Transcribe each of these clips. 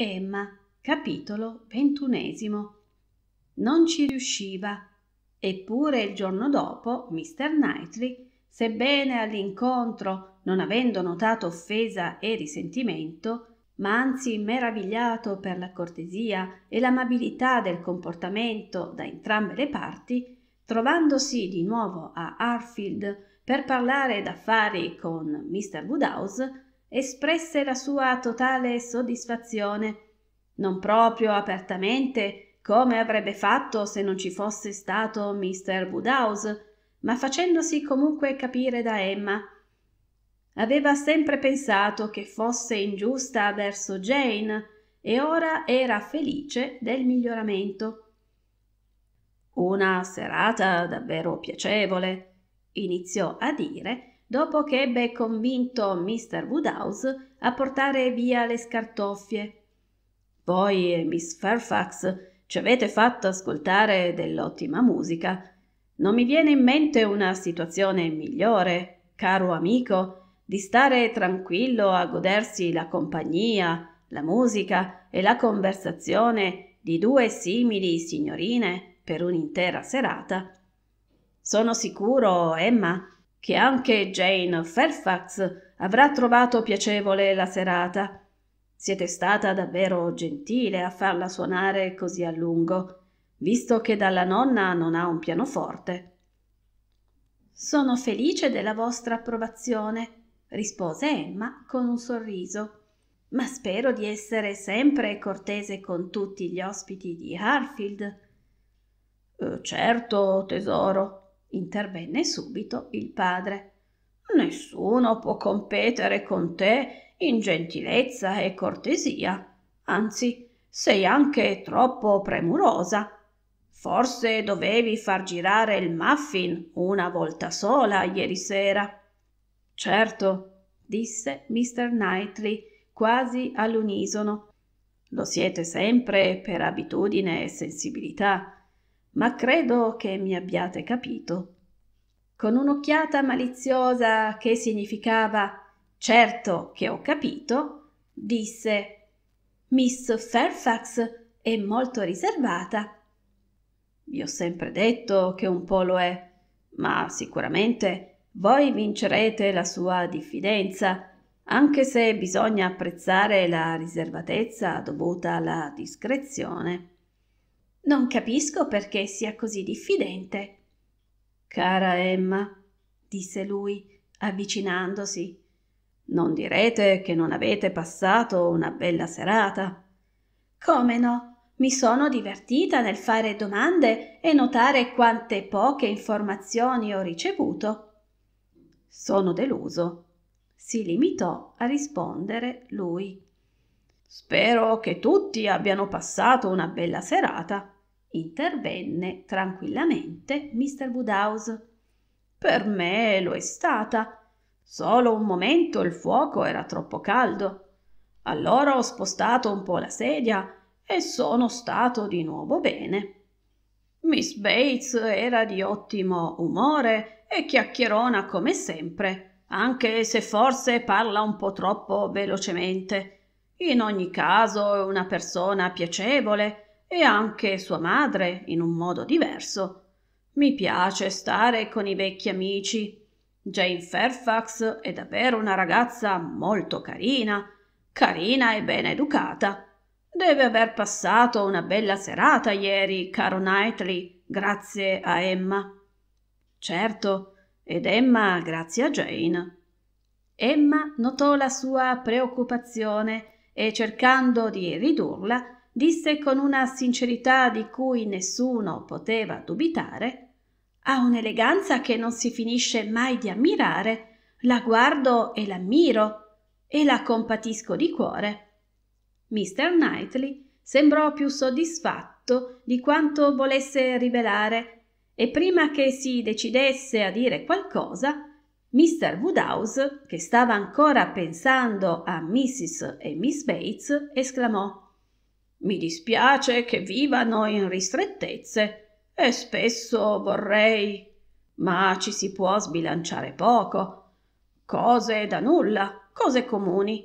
Emma, capitolo ventunesimo. Non ci riusciva, eppure il giorno dopo Mr. Knightley, sebbene all'incontro non avendo notato offesa e risentimento, ma anzi meravigliato per la cortesia e l'amabilità del comportamento da entrambe le parti, trovandosi di nuovo a Harfield per parlare d'affari con Mr. Woodhouse, espresse la sua totale soddisfazione, non proprio apertamente, come avrebbe fatto se non ci fosse stato Mr. Woodhouse, ma facendosi comunque capire da Emma. Aveva sempre pensato che fosse ingiusta verso Jane e ora era felice del miglioramento. Una serata davvero piacevole, iniziò a dire dopo che ebbe convinto Mr. Woodhouse a portare via le scartoffie. Poi, Miss Fairfax, ci avete fatto ascoltare dell'ottima musica. Non mi viene in mente una situazione migliore, caro amico, di stare tranquillo a godersi la compagnia, la musica e la conversazione di due simili signorine per un'intera serata. Sono sicuro, Emma, che anche Jane Fairfax avrà trovato piacevole la serata. Siete stata davvero gentile a farla suonare così a lungo, visto che dalla nonna non ha un pianoforte. Sono felice della vostra approvazione, rispose Emma con un sorriso, ma spero di essere sempre cortese con tutti gli ospiti di Harfield. Eh, certo, tesoro, intervenne subito il padre. Nessuno può competere con te in gentilezza e cortesia, anzi sei anche troppo premurosa. Forse dovevi far girare il muffin una volta sola ieri sera. Certo, disse Mr. Knightley quasi all'unisono. Lo siete sempre per abitudine e sensibilità ma credo che mi abbiate capito. Con un'occhiata maliziosa che significava certo che ho capito, disse Miss Fairfax è molto riservata. Vi ho sempre detto che un po' lo è, ma sicuramente voi vincerete la sua diffidenza, anche se bisogna apprezzare la riservatezza dovuta alla discrezione. Non capisco perché sia così diffidente. Cara Emma, disse lui, avvicinandosi, non direte che non avete passato una bella serata? Come no? Mi sono divertita nel fare domande e notare quante poche informazioni ho ricevuto. Sono deluso. Si limitò a rispondere lui. Spero che tutti abbiano passato una bella serata intervenne tranquillamente Mr. woodhouse per me lo è stata solo un momento il fuoco era troppo caldo allora ho spostato un po la sedia e sono stato di nuovo bene miss bates era di ottimo umore e chiacchierona come sempre anche se forse parla un po troppo velocemente in ogni caso è una persona piacevole e anche sua madre in un modo diverso. Mi piace stare con i vecchi amici. Jane Fairfax è davvero una ragazza molto carina, carina e ben educata. Deve aver passato una bella serata ieri, caro Knightley, grazie a Emma. Certo, ed Emma grazie a Jane. Emma notò la sua preoccupazione e cercando di ridurla disse con una sincerità di cui nessuno poteva dubitare, ha un'eleganza che non si finisce mai di ammirare, la guardo e l'ammiro e la compatisco di cuore. Mr. Knightley sembrò più soddisfatto di quanto volesse rivelare e prima che si decidesse a dire qualcosa, Mr. Woodhouse, che stava ancora pensando a Mrs. e Miss Bates, esclamò mi dispiace che vivano in ristrettezze e spesso vorrei, ma ci si può sbilanciare poco. Cose da nulla, cose comuni.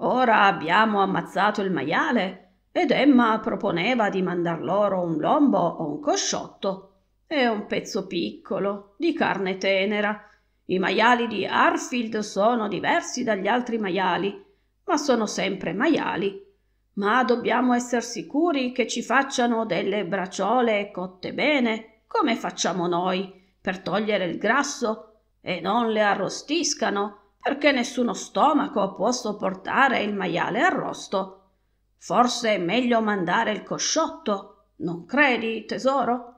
Ora abbiamo ammazzato il maiale ed Emma proponeva di mandar loro un lombo o un cosciotto e un pezzo piccolo di carne tenera. I maiali di Harfield sono diversi dagli altri maiali, ma sono sempre maiali ma dobbiamo essere sicuri che ci facciano delle braciole cotte bene, come facciamo noi, per togliere il grasso, e non le arrostiscano, perché nessuno stomaco può sopportare il maiale arrosto. Forse è meglio mandare il cosciotto, non credi, tesoro?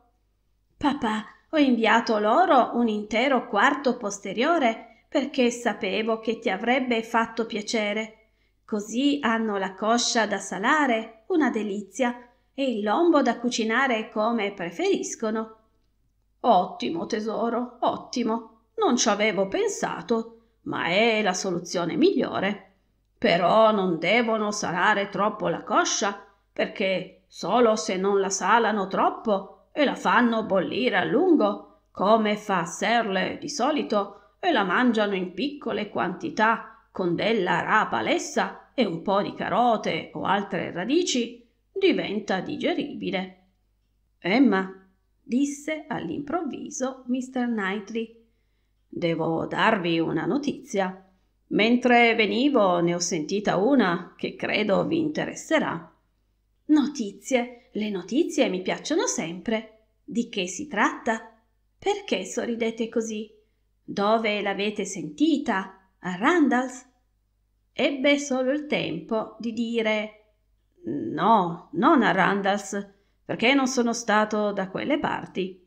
Papà, ho inviato loro un intero quarto posteriore perché sapevo che ti avrebbe fatto piacere Così hanno la coscia da salare, una delizia, e il lombo da cucinare come preferiscono. Ottimo, tesoro, ottimo. Non ci avevo pensato, ma è la soluzione migliore. Però non devono salare troppo la coscia, perché solo se non la salano troppo e la fanno bollire a lungo, come fa Serle di solito, e la mangiano in piccole quantità con della rapa lessa, e un po' di carote o altre radici, diventa digeribile. Emma, disse all'improvviso Mr. Knightley, devo darvi una notizia. Mentre venivo ne ho sentita una che credo vi interesserà. Notizie, le notizie mi piacciono sempre. Di che si tratta? Perché sorridete così? Dove l'avete sentita? A Randalls? ebbe solo il tempo di dire no, non a Randalls, perché non sono stato da quelle parti,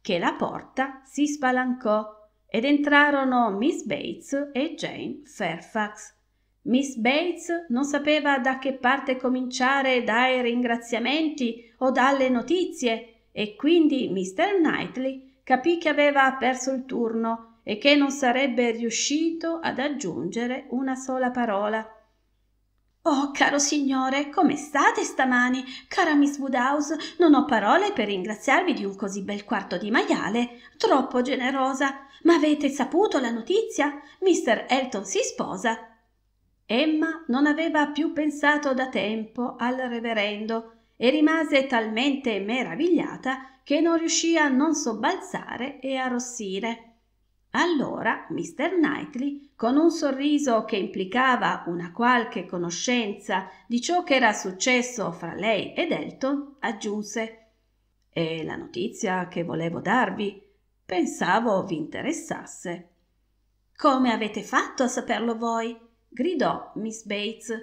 che la porta si spalancò ed entrarono Miss Bates e Jane Fairfax. Miss Bates non sapeva da che parte cominciare dai ringraziamenti o dalle notizie e quindi Mr. Knightley capì che aveva perso il turno e che non sarebbe riuscito ad aggiungere una sola parola. Oh, caro signore, come state stamani? Cara Miss Woodhouse, non ho parole per ringraziarvi di un così bel quarto di maiale. Troppo generosa. Ma avete saputo la notizia? Mister Elton si sposa. Emma non aveva più pensato da tempo al reverendo e rimase talmente meravigliata che non riuscì a non sobbalzare e arrossire. Allora Mr. Knightley, con un sorriso che implicava una qualche conoscenza di ciò che era successo fra lei ed Elton, aggiunse E la notizia che volevo darvi pensavo vi interessasse. Come avete fatto a saperlo voi? gridò Miss Bates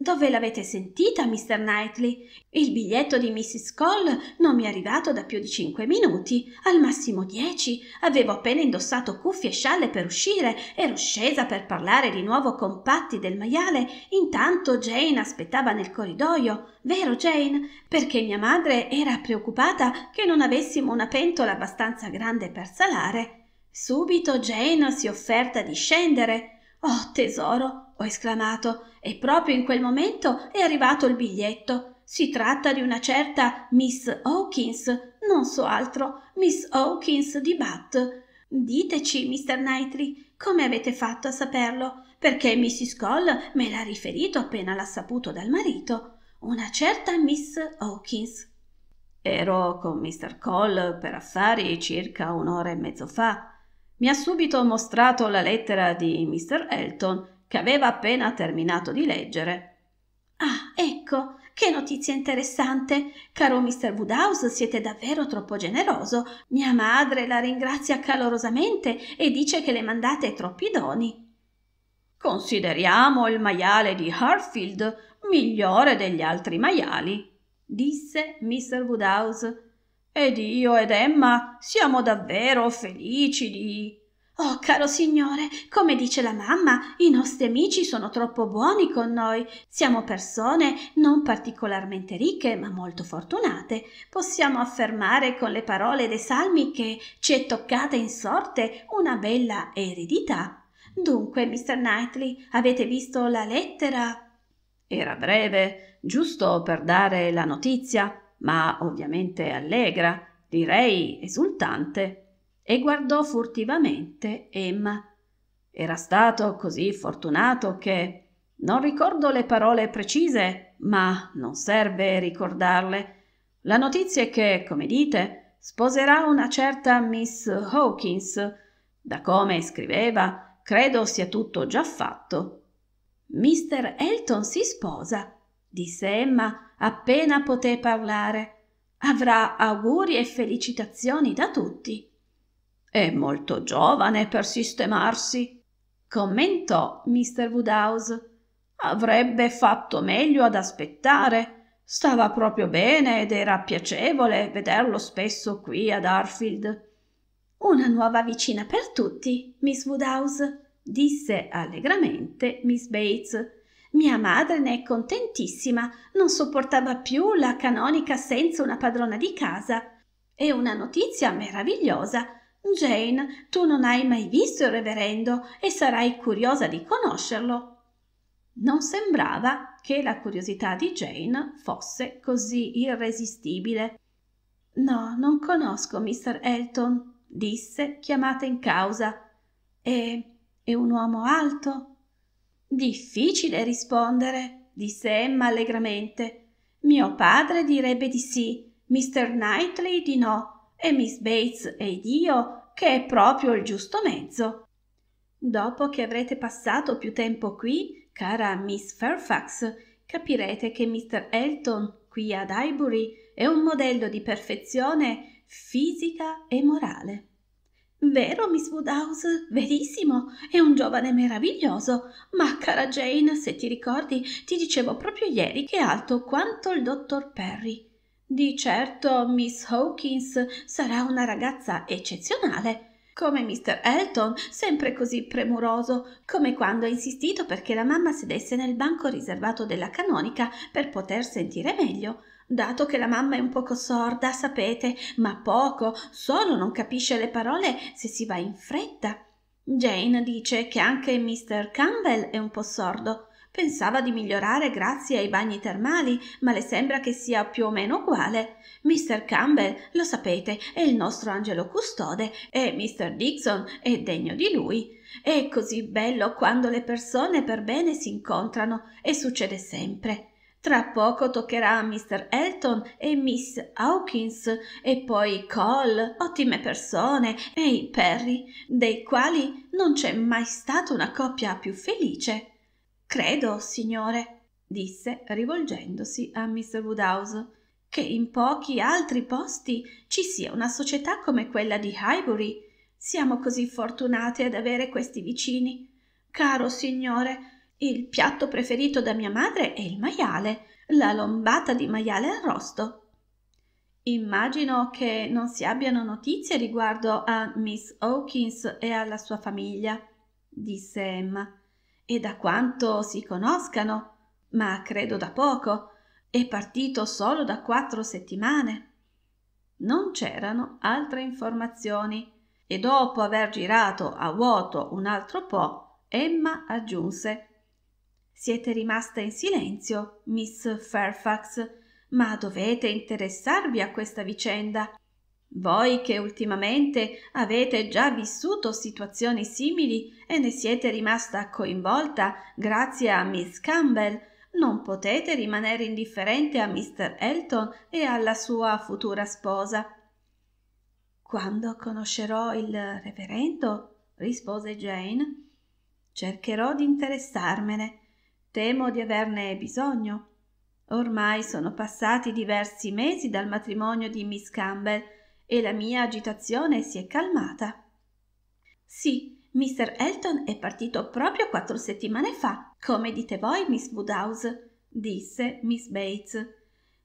dove l'avete sentita mister knightley il biglietto di mrs cole non mi è arrivato da più di cinque minuti al massimo dieci avevo appena indossato cuffie e scialle per uscire ero scesa per parlare di nuovo con patti del maiale intanto jane aspettava nel corridoio vero jane perché mia madre era preoccupata che non avessimo una pentola abbastanza grande per salare subito jane si è offerta di scendere Oh tesoro, ho esclamato, e proprio in quel momento è arrivato il biglietto. Si tratta di una certa Miss Hawkins, non so altro, Miss Hawkins di Bath. Diteci, Mr. Knightley, come avete fatto a saperlo? Perché Mrs. Cole me l'ha riferito appena l'ha saputo dal marito. Una certa Miss Hawkins. Ero con Mr. Cole per affari circa un'ora e mezzo fa mi ha subito mostrato la lettera di Mr. Elton, che aveva appena terminato di leggere. Ah, ecco, che notizia interessante! Caro Mr. Woodhouse, siete davvero troppo generoso. Mia madre la ringrazia calorosamente e dice che le mandate troppi doni. Consideriamo il maiale di Harfield migliore degli altri maiali, disse Mr. Woodhouse ed io ed Emma siamo davvero felici di... Oh, caro signore, come dice la mamma, i nostri amici sono troppo buoni con noi. Siamo persone non particolarmente ricche, ma molto fortunate. Possiamo affermare con le parole dei salmi che ci è toccata in sorte una bella eredità. Dunque, Mr. Knightley, avete visto la lettera? Era breve, giusto per dare la notizia ma ovviamente allegra, direi esultante, e guardò furtivamente Emma. Era stato così fortunato che non ricordo le parole precise, ma non serve ricordarle. La notizia è che, come dite, sposerà una certa Miss Hawkins. Da come scriveva, credo sia tutto già fatto. Mister Elton si sposa, disse Emma appena poté parlare avrà auguri e felicitazioni da tutti è molto giovane per sistemarsi commentò Mr. woodhouse avrebbe fatto meglio ad aspettare stava proprio bene ed era piacevole vederlo spesso qui ad Arfield. una nuova vicina per tutti miss woodhouse disse allegramente miss bates mia madre ne è contentissima, non sopportava più la canonica senza una padrona di casa. È una notizia meravigliosa. Jane, tu non hai mai visto il reverendo e sarai curiosa di conoscerlo. Non sembrava che la curiosità di Jane fosse così irresistibile. No, non conosco Mr. Elton, disse chiamata in causa. È, è un uomo alto? Difficile rispondere, disse Emma allegramente. Mio padre direbbe di sì, Mr. Knightley di no, e Miss Bates ed io, che è proprio il giusto mezzo. Dopo che avrete passato più tempo qui, cara Miss Fairfax, capirete che Mr. Elton, qui ad Highbury, è un modello di perfezione fisica e morale. Vero, Miss Woodhouse, verissimo, è un giovane meraviglioso. Ma, cara Jane, se ti ricordi, ti dicevo proprio ieri che è alto quanto il dottor Perry. Di certo, Miss Hawkins sarà una ragazza eccezionale. Come Mr. Elton, sempre così premuroso, come quando ha insistito perché la mamma sedesse nel banco riservato della canonica per poter sentire meglio, dato che la mamma è un poco sorda, sapete, ma poco, solo non capisce le parole se si va in fretta. Jane dice che anche Mr. Campbell è un po' sordo. Pensava di migliorare grazie ai bagni termali, ma le sembra che sia più o meno uguale. Mr. Campbell, lo sapete, è il nostro angelo custode e Mr. Dixon è degno di lui. È così bello quando le persone per bene si incontrano e succede sempre. Tra poco toccherà a Mr. Elton e Miss Hawkins e poi Cole, ottime persone, e i Perry, dei quali non c'è mai stata una coppia più felice. Credo, signore, disse rivolgendosi a Mr. Woodhouse, che in pochi altri posti ci sia una società come quella di Highbury. Siamo così fortunati ad avere questi vicini. Caro signore, il piatto preferito da mia madre è il maiale, la lombata di maiale arrosto. Immagino che non si abbiano notizie riguardo a Miss Hawkins e alla sua famiglia, disse Emma, e da quanto si conoscano, ma credo da poco, è partito solo da quattro settimane. Non c'erano altre informazioni e dopo aver girato a vuoto un altro po', Emma aggiunse siete rimasta in silenzio, Miss Fairfax, ma dovete interessarvi a questa vicenda. Voi che ultimamente avete già vissuto situazioni simili e ne siete rimasta coinvolta grazie a Miss Campbell, non potete rimanere indifferente a Mr. Elton e alla sua futura sposa. Quando conoscerò il reverendo, rispose Jane, cercherò di interessarmene Temo di averne bisogno. Ormai sono passati diversi mesi dal matrimonio di Miss Campbell e la mia agitazione si è calmata. Sì, Mr. Elton è partito proprio quattro settimane fa, come dite voi, Miss Woodhouse, disse Miss Bates.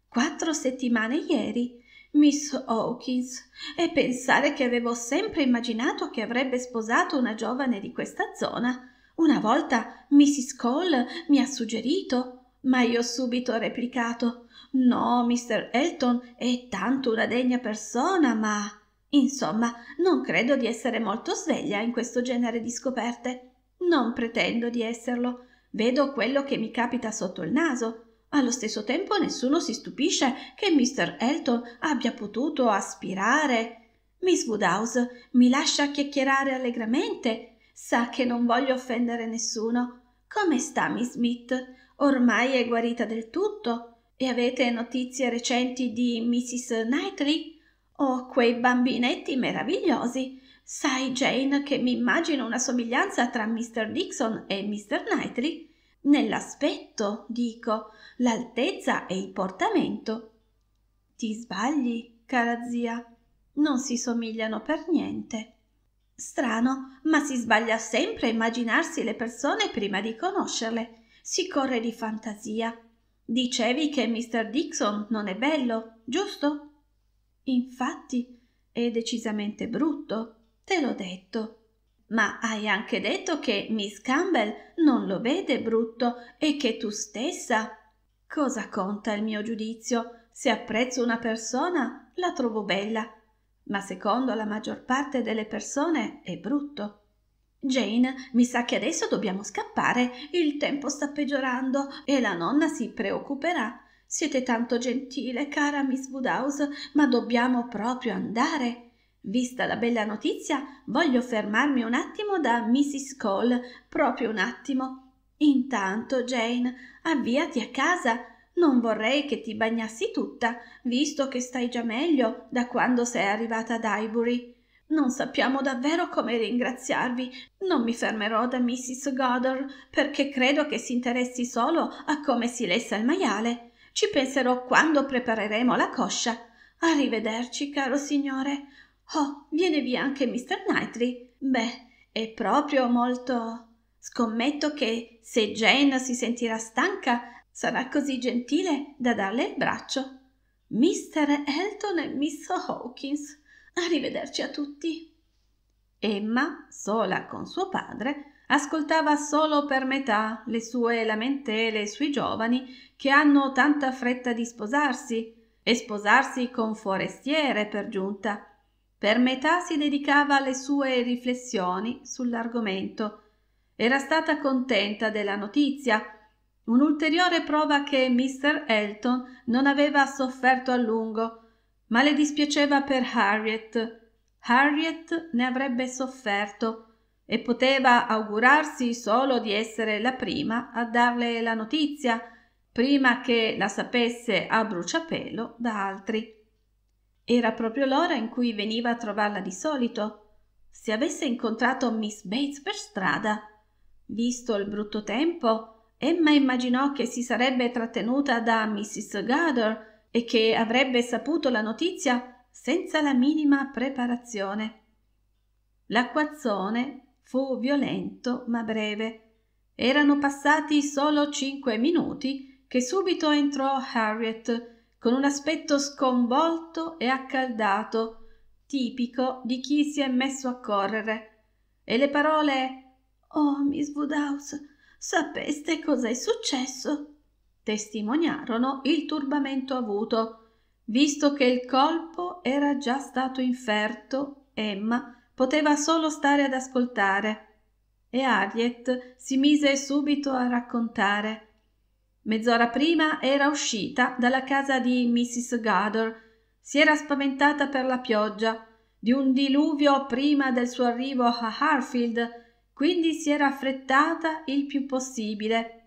Quattro settimane ieri. Miss Hawkins, e pensare che avevo sempre immaginato che avrebbe sposato una giovane di questa zona. Una volta Mrs. Cole mi ha suggerito, ma io ho subito replicato: No, Mr. Elton è tanto una degna persona, ma. Insomma, non credo di essere molto sveglia in questo genere di scoperte. Non pretendo di esserlo. Vedo quello che mi capita sotto il naso. Allo stesso tempo nessuno si stupisce che Mr. Elton abbia potuto aspirare. Miss Woodhouse mi lascia chiacchierare allegramente sa che non voglio offendere nessuno. Come sta Miss Smith? Ormai è guarita del tutto? E avete notizie recenti di Mrs. Knightley? Oh, quei bambinetti meravigliosi! Sai, Jane, che mi immagino una somiglianza tra Mr. Dixon e Mr. Knightley? Nell'aspetto, dico, l'altezza e il portamento. Ti sbagli, cara zia, non si somigliano per niente. Strano, ma si sbaglia sempre a immaginarsi le persone prima di conoscerle. Si corre di fantasia. Dicevi che Mr. Dixon non è bello, giusto? Infatti, è decisamente brutto, te l'ho detto. Ma hai anche detto che Miss Campbell non lo vede brutto e che tu stessa. Cosa conta il mio giudizio? Se apprezzo una persona, la trovo bella ma secondo la maggior parte delle persone è brutto. Jane, mi sa che adesso dobbiamo scappare, il tempo sta peggiorando e la nonna si preoccuperà. Siete tanto gentile, cara Miss Woodhouse, ma dobbiamo proprio andare. Vista la bella notizia, voglio fermarmi un attimo da Mrs. Cole, proprio un attimo. Intanto, Jane, avviati a casa, non vorrei che ti bagnassi tutta, visto che stai già meglio da quando sei arrivata ad Highbury. Non sappiamo davvero come ringraziarvi. Non mi fermerò da Mrs. Goddard, perché credo che si interessi solo a come si lessa il maiale. Ci penserò quando prepareremo la coscia. Arrivederci, caro signore. Oh, viene via anche Mr. Knightley. Beh, è proprio molto... Scommetto che se Jane si sentirà stanca sarà così gentile da darle il braccio. Mr. Elton e Miss Hawkins, arrivederci a tutti. Emma, sola con suo padre, ascoltava solo per metà le sue lamentele sui giovani che hanno tanta fretta di sposarsi e sposarsi con forestiere per giunta. Per metà si dedicava alle sue riflessioni sull'argomento era stata contenta della notizia, un'ulteriore prova che Mr. Elton non aveva sofferto a lungo, ma le dispiaceva per Harriet. Harriet ne avrebbe sofferto e poteva augurarsi solo di essere la prima a darle la notizia, prima che la sapesse a bruciapelo da altri. Era proprio l'ora in cui veniva a trovarla di solito. Se avesse incontrato Miss Bates per strada, Visto il brutto tempo, Emma immaginò che si sarebbe trattenuta da Mrs. Gather e che avrebbe saputo la notizia senza la minima preparazione. L'acquazzone fu violento ma breve. Erano passati solo cinque minuti che subito entrò Harriet con un aspetto sconvolto e accaldato, tipico di chi si è messo a correre, e le parole Oh, Miss Woodhouse, sapeste cos'è successo? Testimoniarono il turbamento avuto, visto che il colpo era già stato inferto, Emma poteva solo stare ad ascoltare. E Harriet si mise subito a raccontare. Mezz'ora prima era uscita dalla casa di Mrs. Goddard. Si era spaventata per la pioggia, di un diluvio prima del suo arrivo a Harfield quindi si era affrettata il più possibile.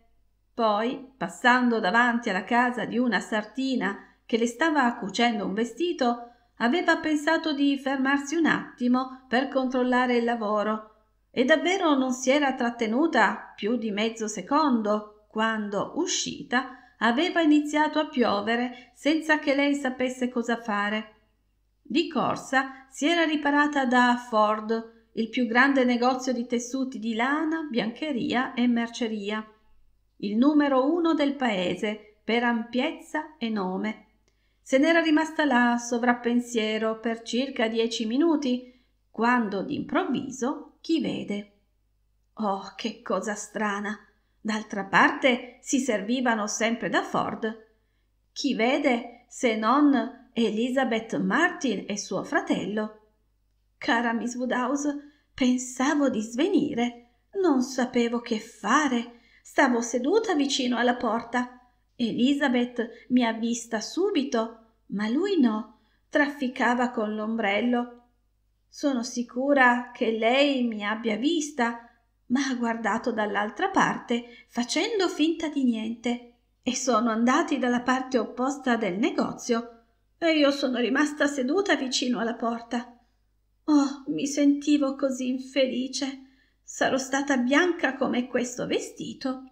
Poi, passando davanti alla casa di una sartina che le stava cucendo un vestito, aveva pensato di fermarsi un attimo per controllare il lavoro e davvero non si era trattenuta più di mezzo secondo quando, uscita, aveva iniziato a piovere senza che lei sapesse cosa fare. Di corsa si era riparata da Ford il più grande negozio di tessuti di lana, biancheria e merceria, il numero uno del paese per ampiezza e nome. Se n'era rimasta là, sovrappensiero, per circa dieci minuti, quando d'improvviso chi vede. Oh, che cosa strana! D'altra parte si servivano sempre da Ford. Chi vede se non Elizabeth Martin e suo fratello? cara miss woodhouse pensavo di svenire non sapevo che fare stavo seduta vicino alla porta elizabeth mi ha vista subito ma lui no trafficava con l'ombrello sono sicura che lei mi abbia vista ma ha guardato dall'altra parte facendo finta di niente e sono andati dalla parte opposta del negozio e io sono rimasta seduta vicino alla porta Oh, mi sentivo così infelice. Sarò stata bianca come questo vestito.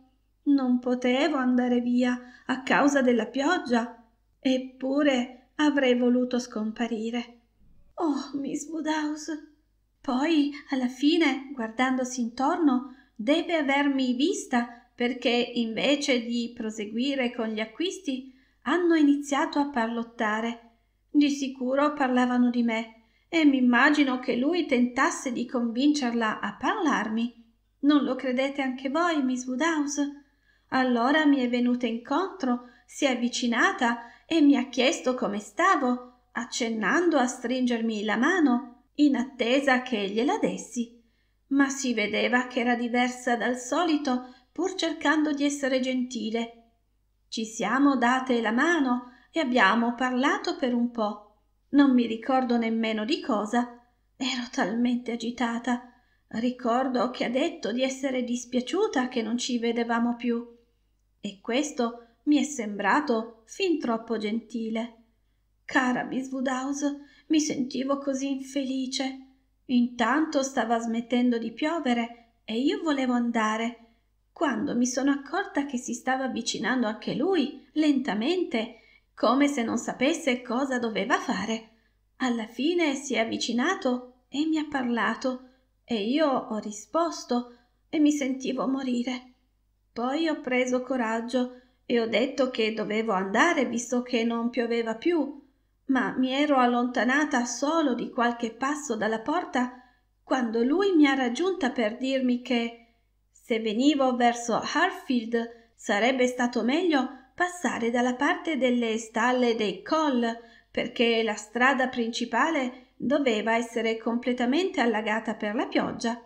Non potevo andare via a causa della pioggia, eppure avrei voluto scomparire. Oh, Miss Woodhouse! Poi, alla fine, guardandosi intorno, deve avermi vista perché invece di proseguire con gli acquisti hanno iniziato a parlottare. Di sicuro parlavano di me e m'immagino che lui tentasse di convincerla a parlarmi. Non lo credete anche voi, Miss Woodhouse? Allora mi è venuta incontro, si è avvicinata e mi ha chiesto come stavo, accennando a stringermi la mano, in attesa che gliela dessi. Ma si vedeva che era diversa dal solito, pur cercando di essere gentile. Ci siamo date la mano e abbiamo parlato per un po' non mi ricordo nemmeno di cosa. Ero talmente agitata. Ricordo che ha detto di essere dispiaciuta che non ci vedevamo più. E questo mi è sembrato fin troppo gentile. Cara Miss Woodhouse, mi sentivo così infelice. Intanto stava smettendo di piovere e io volevo andare, quando mi sono accorta che si stava avvicinando anche lui, lentamente, come se non sapesse cosa doveva fare. Alla fine si è avvicinato e mi ha parlato e io ho risposto e mi sentivo morire. Poi ho preso coraggio e ho detto che dovevo andare visto che non pioveva più, ma mi ero allontanata solo di qualche passo dalla porta quando lui mi ha raggiunta per dirmi che se venivo verso Harfield sarebbe stato meglio passare dalla parte delle stalle dei Coll, perché la strada principale doveva essere completamente allagata per la pioggia.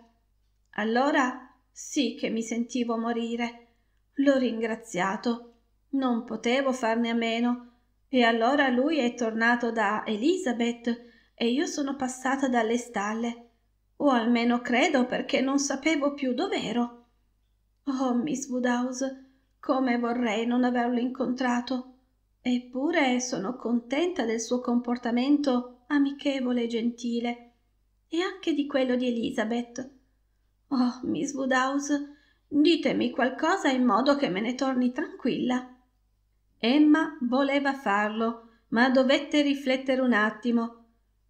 Allora sì che mi sentivo morire. L'ho ringraziato. Non potevo farne a meno. E allora lui è tornato da Elizabeth e io sono passata dalle stalle. O almeno credo perché non sapevo più dov'ero. Oh, Miss Woodhouse, come vorrei non averlo incontrato. Eppure sono contenta del suo comportamento amichevole e gentile, e anche di quello di Elizabeth. Oh, Miss Woodhouse, ditemi qualcosa in modo che me ne torni tranquilla. Emma voleva farlo, ma dovette riflettere un attimo.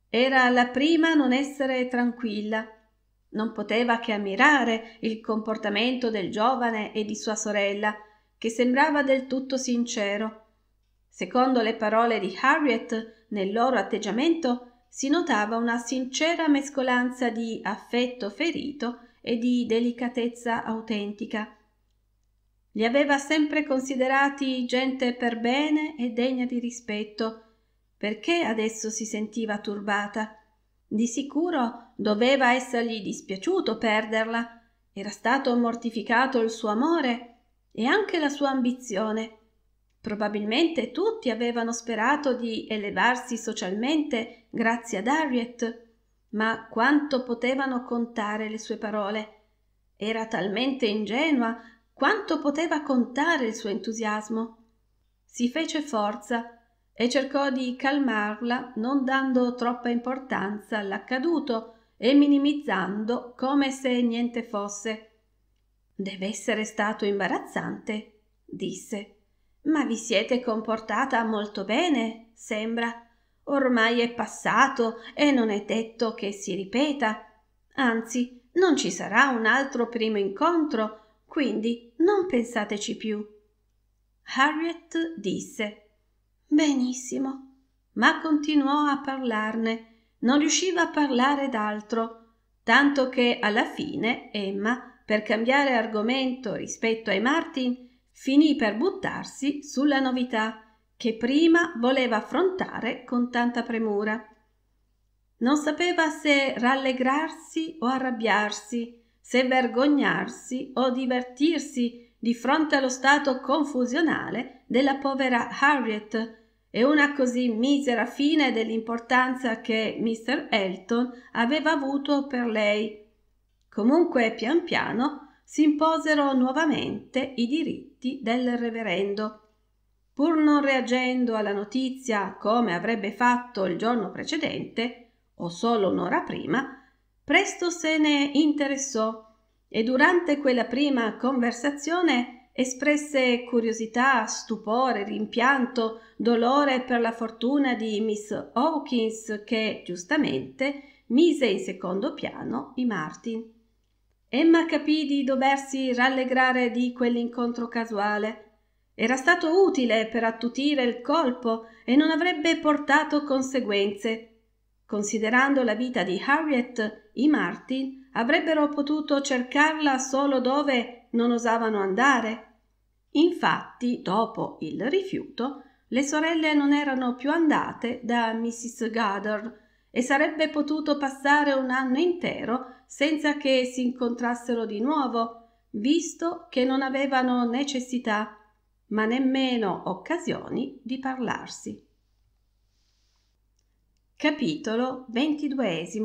Era la prima a non essere tranquilla. Non poteva che ammirare il comportamento del giovane e di sua sorella, che sembrava del tutto sincero. Secondo le parole di Harriet, nel loro atteggiamento si notava una sincera mescolanza di affetto ferito e di delicatezza autentica. Li aveva sempre considerati gente per bene e degna di rispetto. Perché adesso si sentiva turbata? Di sicuro doveva essergli dispiaciuto perderla. Era stato mortificato il suo amore e anche la sua ambizione. Probabilmente tutti avevano sperato di elevarsi socialmente grazie ad Harriet, ma quanto potevano contare le sue parole? Era talmente ingenua, quanto poteva contare il suo entusiasmo? Si fece forza e cercò di calmarla non dando troppa importanza all'accaduto e minimizzando come se niente fosse Deve essere stato imbarazzante, disse. Ma vi siete comportata molto bene, sembra. Ormai è passato e non è detto che si ripeta. Anzi, non ci sarà un altro primo incontro, quindi non pensateci più. Harriet disse Benissimo, ma continuò a parlarne, non riusciva a parlare d'altro, tanto che alla fine Emma per cambiare argomento rispetto ai Martin, finì per buttarsi sulla novità che prima voleva affrontare con tanta premura. Non sapeva se rallegrarsi o arrabbiarsi, se vergognarsi o divertirsi di fronte allo stato confusionale della povera Harriet e una così misera fine dell'importanza che Mr. Elton aveva avuto per lei Comunque, pian piano si imposero nuovamente i diritti del reverendo. Pur non reagendo alla notizia come avrebbe fatto il giorno precedente o solo un'ora prima, presto se ne interessò e durante quella prima conversazione espresse curiosità, stupore, rimpianto, dolore per la fortuna di Miss Hawkins che giustamente mise in secondo piano i Martin. Emma capì di doversi rallegrare di quell'incontro casuale. Era stato utile per attutire il colpo e non avrebbe portato conseguenze. Considerando la vita di Harriet, i Martin avrebbero potuto cercarla solo dove non osavano andare. Infatti, dopo il rifiuto, le sorelle non erano più andate da Mrs. Goddard e sarebbe potuto passare un anno intero senza che si incontrassero di nuovo, visto che non avevano necessità, ma nemmeno occasioni di parlarsi. Capitolo XXII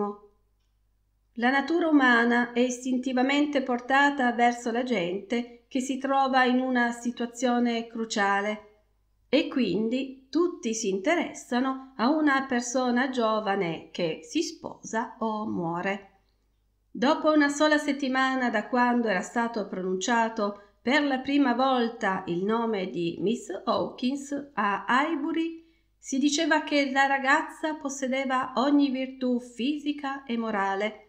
La natura umana è istintivamente portata verso la gente che si trova in una situazione cruciale e quindi tutti si interessano a una persona giovane che si sposa o muore. Dopo una sola settimana da quando era stato pronunciato per la prima volta il nome di Miss Hawkins a Highbury, si diceva che la ragazza possedeva ogni virtù fisica e morale.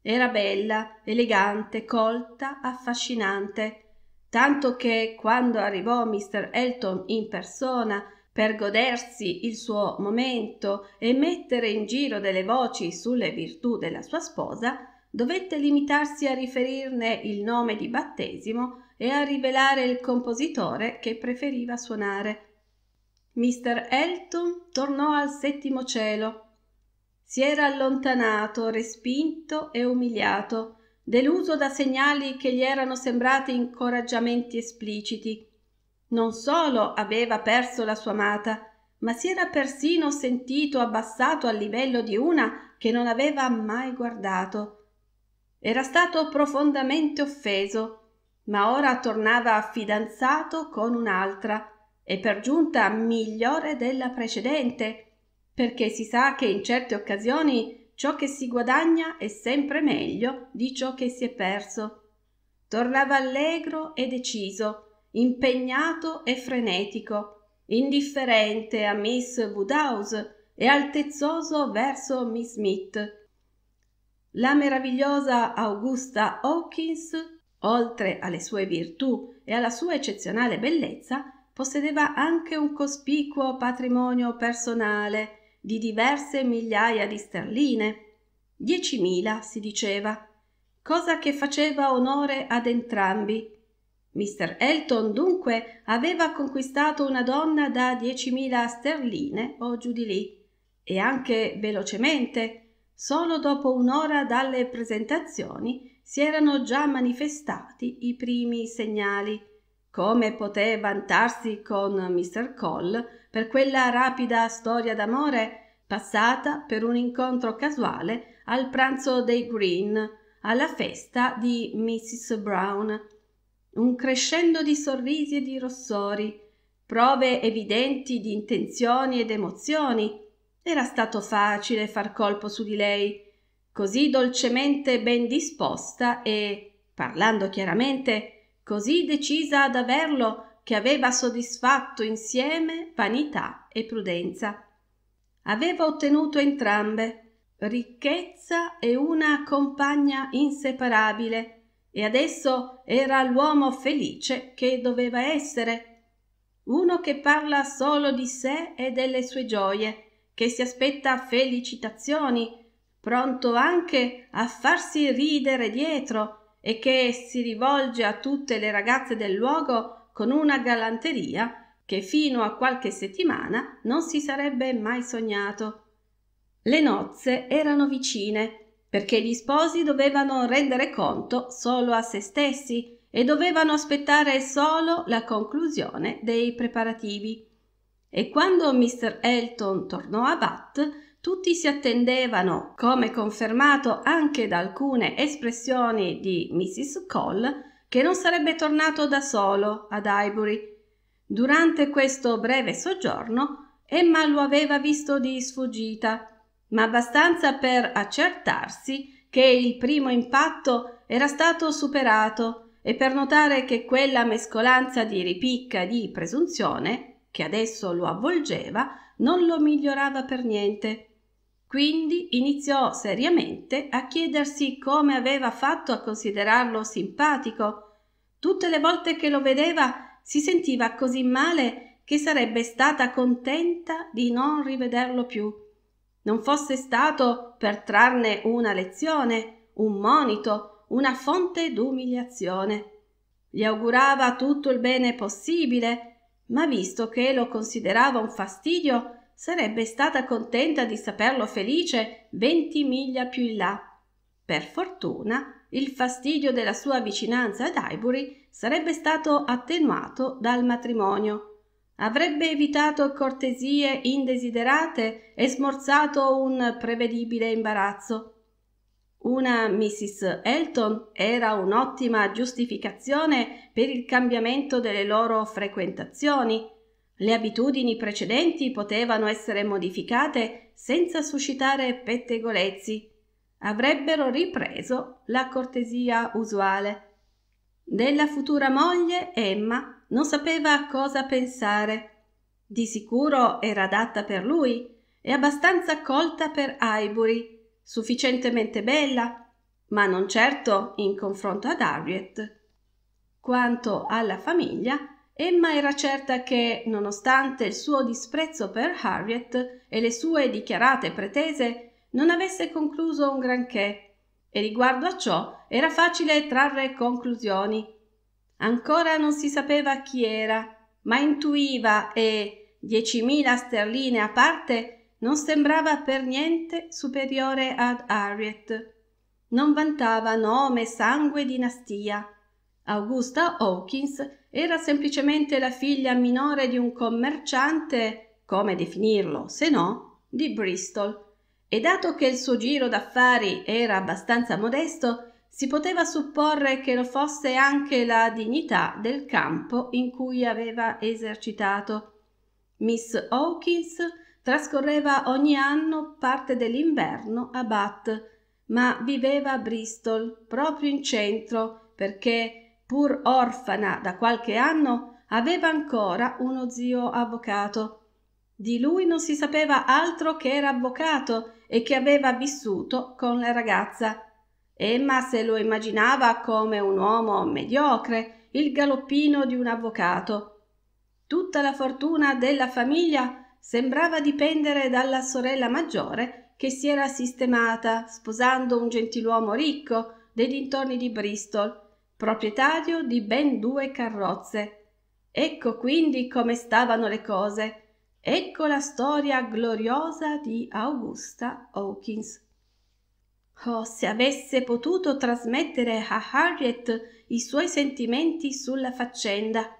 Era bella, elegante, colta, affascinante, tanto che quando arrivò Mr. Elton in persona per godersi il suo momento e mettere in giro delle voci sulle virtù della sua sposa, dovette limitarsi a riferirne il nome di battesimo e a rivelare il compositore che preferiva suonare. Mr. Elton tornò al settimo cielo. Si era allontanato, respinto e umiliato, deluso da segnali che gli erano sembrati incoraggiamenti espliciti. Non solo aveva perso la sua amata, ma si era persino sentito abbassato al livello di una che non aveva mai guardato era stato profondamente offeso, ma ora tornava fidanzato con un'altra e per giunta migliore della precedente, perché si sa che in certe occasioni ciò che si guadagna è sempre meglio di ciò che si è perso. Tornava allegro e deciso, impegnato e frenetico, indifferente a Miss Woodhouse e altezzoso verso Miss Smith, la meravigliosa Augusta Hawkins, oltre alle sue virtù e alla sua eccezionale bellezza, possedeva anche un cospicuo patrimonio personale di diverse migliaia di sterline. 10.000 si diceva, cosa che faceva onore ad entrambi. Mr. Elton dunque aveva conquistato una donna da 10.000 sterline o giù di lì, e anche velocemente, Solo dopo un'ora dalle presentazioni si erano già manifestati i primi segnali. Come poté vantarsi con Mr. Cole per quella rapida storia d'amore passata per un incontro casuale al pranzo dei Green, alla festa di Mrs. Brown. Un crescendo di sorrisi e di rossori, prove evidenti di intenzioni ed emozioni, era stato facile far colpo su di lei, così dolcemente ben disposta e, parlando chiaramente, così decisa ad averlo che aveva soddisfatto insieme vanità e prudenza. Aveva ottenuto entrambe ricchezza e una compagna inseparabile e adesso era l'uomo felice che doveva essere, uno che parla solo di sé e delle sue gioie che si aspetta felicitazioni, pronto anche a farsi ridere dietro e che si rivolge a tutte le ragazze del luogo con una galanteria che fino a qualche settimana non si sarebbe mai sognato. Le nozze erano vicine perché gli sposi dovevano rendere conto solo a se stessi e dovevano aspettare solo la conclusione dei preparativi. E quando Mr. Elton tornò a Bath, tutti si attendevano, come confermato anche da alcune espressioni di Mrs. Cole, che non sarebbe tornato da solo ad Highbury. Durante questo breve soggiorno Emma lo aveva visto di sfuggita, ma abbastanza per accertarsi che il primo impatto era stato superato e per notare che quella mescolanza di ripicca e di presunzione che adesso lo avvolgeva non lo migliorava per niente. Quindi iniziò seriamente a chiedersi come aveva fatto a considerarlo simpatico. Tutte le volte che lo vedeva si sentiva così male che sarebbe stata contenta di non rivederlo più. Non fosse stato per trarne una lezione, un monito, una fonte d'umiliazione. Gli augurava tutto il bene possibile, ma visto che lo considerava un fastidio, sarebbe stata contenta di saperlo felice venti miglia più in là. Per fortuna, il fastidio della sua vicinanza ad Highbury sarebbe stato attenuato dal matrimonio. Avrebbe evitato cortesie indesiderate e smorzato un prevedibile imbarazzo una Mrs. Elton era un'ottima giustificazione per il cambiamento delle loro frequentazioni. Le abitudini precedenti potevano essere modificate senza suscitare pettegolezzi. Avrebbero ripreso la cortesia usuale. Della futura moglie Emma non sapeva cosa pensare. Di sicuro era adatta per lui e abbastanza accolta per Highbury sufficientemente bella, ma non certo in confronto ad Harriet. Quanto alla famiglia, Emma era certa che, nonostante il suo disprezzo per Harriet e le sue dichiarate pretese, non avesse concluso un granché, e riguardo a ciò era facile trarre conclusioni. Ancora non si sapeva chi era, ma intuiva e, diecimila sterline a parte, non sembrava per niente superiore ad Harriet. Non vantava nome, sangue, dinastia. Augusta Hawkins era semplicemente la figlia minore di un commerciante, come definirlo, se no, di Bristol. E dato che il suo giro d'affari era abbastanza modesto, si poteva supporre che lo fosse anche la dignità del campo in cui aveva esercitato. Miss Hawkins Trascorreva ogni anno parte dell'inverno a Bath, ma viveva a Bristol, proprio in centro, perché, pur orfana da qualche anno, aveva ancora uno zio avvocato. Di lui non si sapeva altro che era avvocato e che aveva vissuto con la ragazza. Emma se lo immaginava come un uomo mediocre, il galoppino di un avvocato. Tutta la fortuna della famiglia sembrava dipendere dalla sorella maggiore che si era sistemata sposando un gentiluomo ricco dei dintorni di Bristol, proprietario di ben due carrozze. Ecco quindi come stavano le cose. Ecco la storia gloriosa di Augusta Hawkins. Oh, se avesse potuto trasmettere a Harriet i suoi sentimenti sulla faccenda,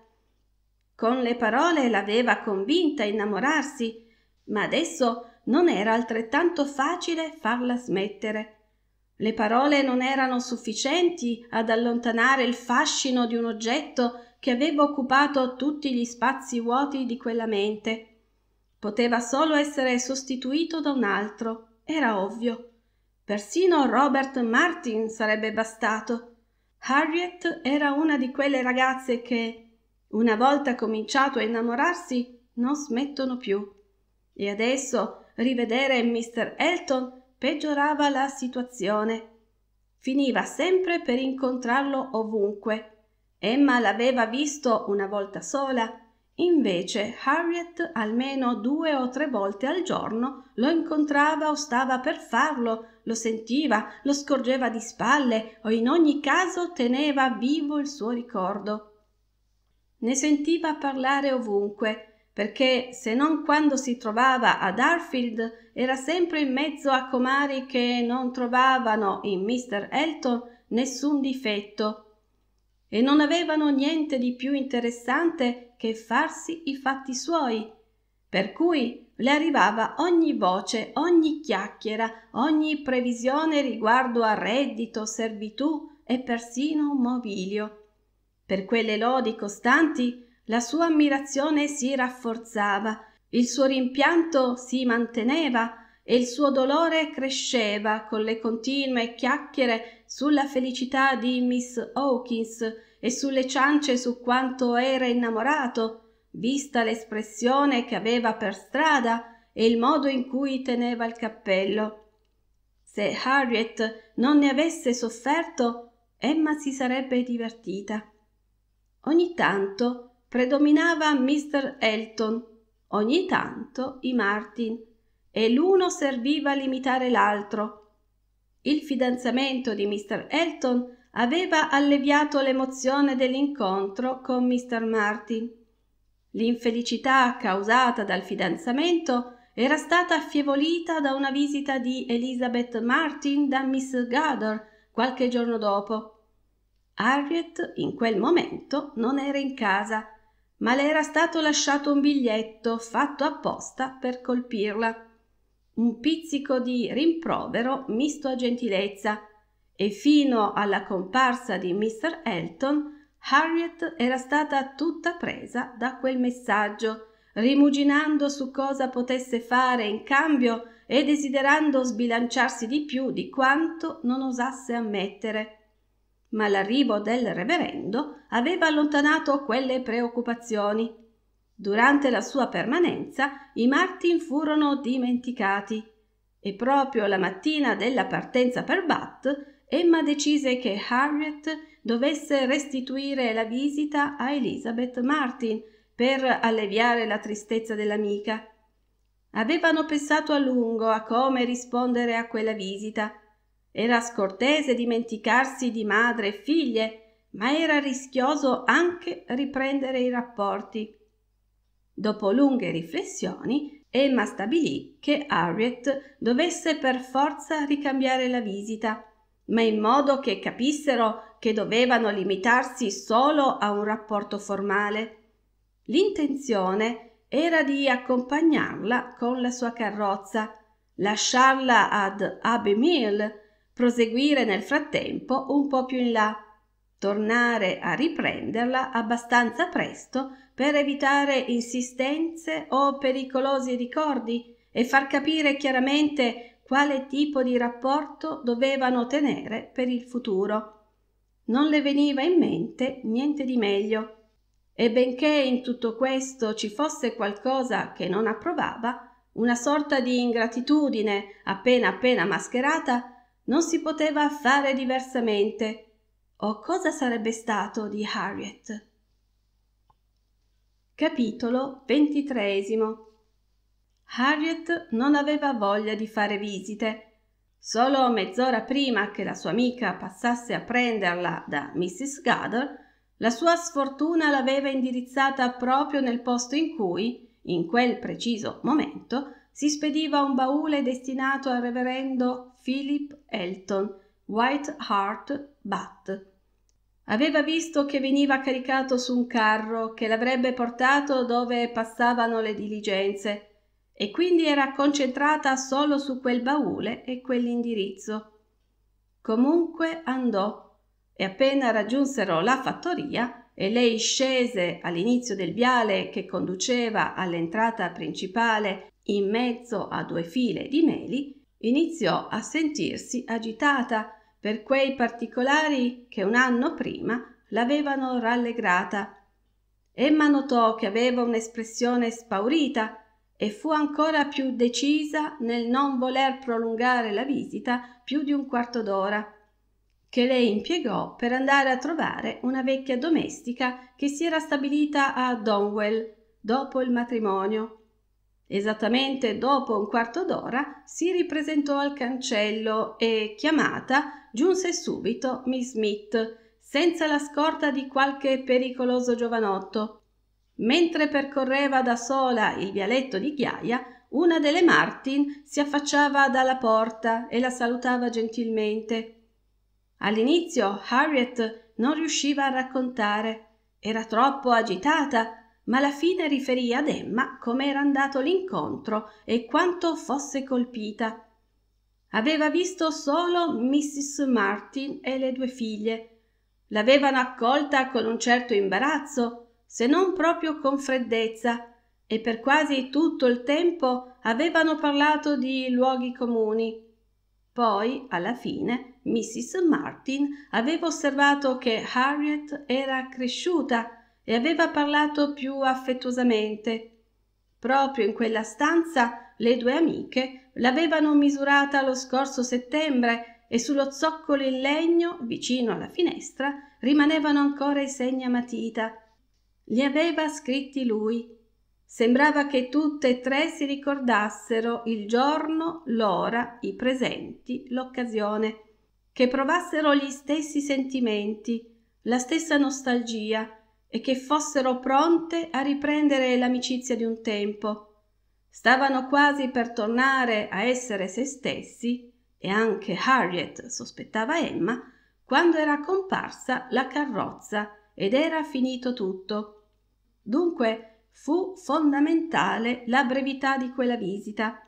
con le parole l'aveva convinta a innamorarsi, ma adesso non era altrettanto facile farla smettere. Le parole non erano sufficienti ad allontanare il fascino di un oggetto che aveva occupato tutti gli spazi vuoti di quella mente. Poteva solo essere sostituito da un altro, era ovvio. Persino Robert Martin sarebbe bastato. Harriet era una di quelle ragazze che, una volta cominciato a innamorarsi, non smettono più. E adesso rivedere Mr. Elton peggiorava la situazione. Finiva sempre per incontrarlo ovunque. Emma l'aveva visto una volta sola, invece Harriet almeno due o tre volte al giorno lo incontrava o stava per farlo, lo sentiva, lo scorgeva di spalle o in ogni caso teneva vivo il suo ricordo. Ne sentiva parlare ovunque, perché se non quando si trovava ad Arfield era sempre in mezzo a comari che non trovavano in Mr. Elton nessun difetto e non avevano niente di più interessante che farsi i fatti suoi, per cui le arrivava ogni voce, ogni chiacchiera, ogni previsione riguardo a reddito, servitù e persino un mobilio per quelle lodi costanti la sua ammirazione si rafforzava, il suo rimpianto si manteneva e il suo dolore cresceva con le continue chiacchiere sulla felicità di Miss Hawkins e sulle ciance su quanto era innamorato, vista l'espressione che aveva per strada e il modo in cui teneva il cappello. Se Harriet non ne avesse sofferto, Emma si sarebbe divertita. Ogni tanto predominava Mr. Elton, ogni tanto i Martin, e l'uno serviva a limitare l'altro. Il fidanzamento di Mr. Elton aveva alleviato l'emozione dell'incontro con Mr. Martin. L'infelicità causata dal fidanzamento era stata affievolita da una visita di Elizabeth Martin da Miss Gador qualche giorno dopo Harriet in quel momento non era in casa, ma le era stato lasciato un biglietto fatto apposta per colpirla. Un pizzico di rimprovero misto a gentilezza, e fino alla comparsa di Mr. Elton Harriet era stata tutta presa da quel messaggio, rimuginando su cosa potesse fare in cambio e desiderando sbilanciarsi di più di quanto non osasse ammettere ma l'arrivo del reverendo aveva allontanato quelle preoccupazioni. Durante la sua permanenza i Martin furono dimenticati e proprio la mattina della partenza per Bath Emma decise che Harriet dovesse restituire la visita a Elizabeth Martin per alleviare la tristezza dell'amica. Avevano pensato a lungo a come rispondere a quella visita era scortese dimenticarsi di madre e figlie, ma era rischioso anche riprendere i rapporti. Dopo lunghe riflessioni, Emma stabilì che Harriet dovesse per forza ricambiare la visita, ma in modo che capissero che dovevano limitarsi solo a un rapporto formale. L'intenzione era di accompagnarla con la sua carrozza, lasciarla ad Abbey Mill proseguire nel frattempo un po più in là, tornare a riprenderla abbastanza presto per evitare insistenze o pericolosi ricordi e far capire chiaramente quale tipo di rapporto dovevano tenere per il futuro. Non le veniva in mente niente di meglio e benché in tutto questo ci fosse qualcosa che non approvava, una sorta di ingratitudine appena appena mascherata, non si poteva fare diversamente. O cosa sarebbe stato di Harriet? Capitolo ventitreesimo Harriet non aveva voglia di fare visite. Solo mezz'ora prima che la sua amica passasse a prenderla da Mrs. Gather, la sua sfortuna l'aveva indirizzata proprio nel posto in cui, in quel preciso momento, si spediva un baule destinato al reverendo Philip Elton, White Hart Bat. Aveva visto che veniva caricato su un carro che l'avrebbe portato dove passavano le diligenze e quindi era concentrata solo su quel baule e quell'indirizzo. Comunque andò e appena raggiunsero la fattoria e lei scese all'inizio del viale che conduceva all'entrata principale in mezzo a due file di meli, iniziò a sentirsi agitata per quei particolari che un anno prima l'avevano rallegrata. Emma notò che aveva un'espressione spaurita e fu ancora più decisa nel non voler prolungare la visita più di un quarto d'ora, che lei impiegò per andare a trovare una vecchia domestica che si era stabilita a Donwell dopo il matrimonio Esattamente dopo un quarto d'ora si ripresentò al cancello e, chiamata, giunse subito Miss Smith, senza la scorta di qualche pericoloso giovanotto. Mentre percorreva da sola il vialetto di Ghiaia, una delle Martin si affacciava dalla porta e la salutava gentilmente. All'inizio Harriet non riusciva a raccontare. Era troppo agitata ma alla fine riferì ad Emma come era andato l'incontro e quanto fosse colpita. Aveva visto solo Mrs. Martin e le due figlie. L'avevano accolta con un certo imbarazzo, se non proprio con freddezza, e per quasi tutto il tempo avevano parlato di luoghi comuni. Poi, alla fine, Mrs. Martin aveva osservato che Harriet era cresciuta e aveva parlato più affettuosamente. Proprio in quella stanza le due amiche l'avevano misurata lo scorso settembre e sullo zoccolo in legno, vicino alla finestra, rimanevano ancora i segni a matita. Li aveva scritti lui. Sembrava che tutte e tre si ricordassero il giorno, l'ora, i presenti, l'occasione, che provassero gli stessi sentimenti, la stessa nostalgia, e che fossero pronte a riprendere l'amicizia di un tempo. Stavano quasi per tornare a essere se stessi e anche Harriet sospettava Emma quando era comparsa la carrozza ed era finito tutto. Dunque fu fondamentale la brevità di quella visita.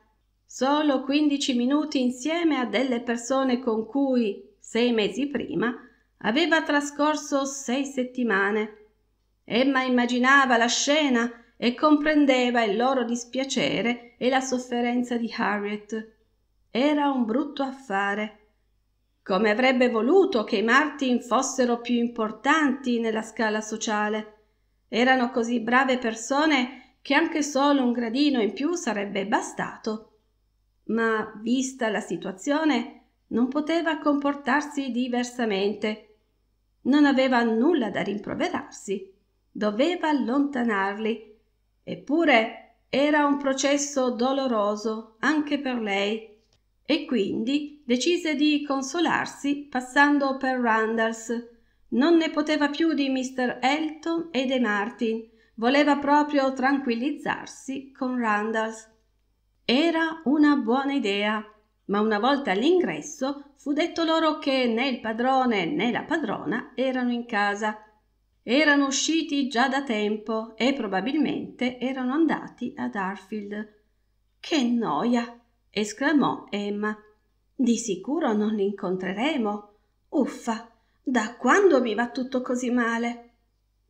Solo 15 minuti insieme a delle persone con cui, sei mesi prima, aveva trascorso sei settimane Emma immaginava la scena e comprendeva il loro dispiacere e la sofferenza di Harriet. Era un brutto affare. Come avrebbe voluto che i Martin fossero più importanti nella scala sociale. Erano così brave persone che anche solo un gradino in più sarebbe bastato. Ma, vista la situazione, non poteva comportarsi diversamente. Non aveva nulla da rimproverarsi doveva allontanarli, eppure era un processo doloroso anche per lei e quindi decise di consolarsi passando per Randalls. Non ne poteva più di Mr. Elton e De Martin, voleva proprio tranquillizzarsi con Randalls. Era una buona idea, ma una volta all'ingresso fu detto loro che né il padrone né la padrona erano in casa erano usciti già da tempo e probabilmente erano andati ad Harfield. Che noia! esclamò Emma. Di sicuro non li incontreremo. Uffa, da quando mi va tutto così male?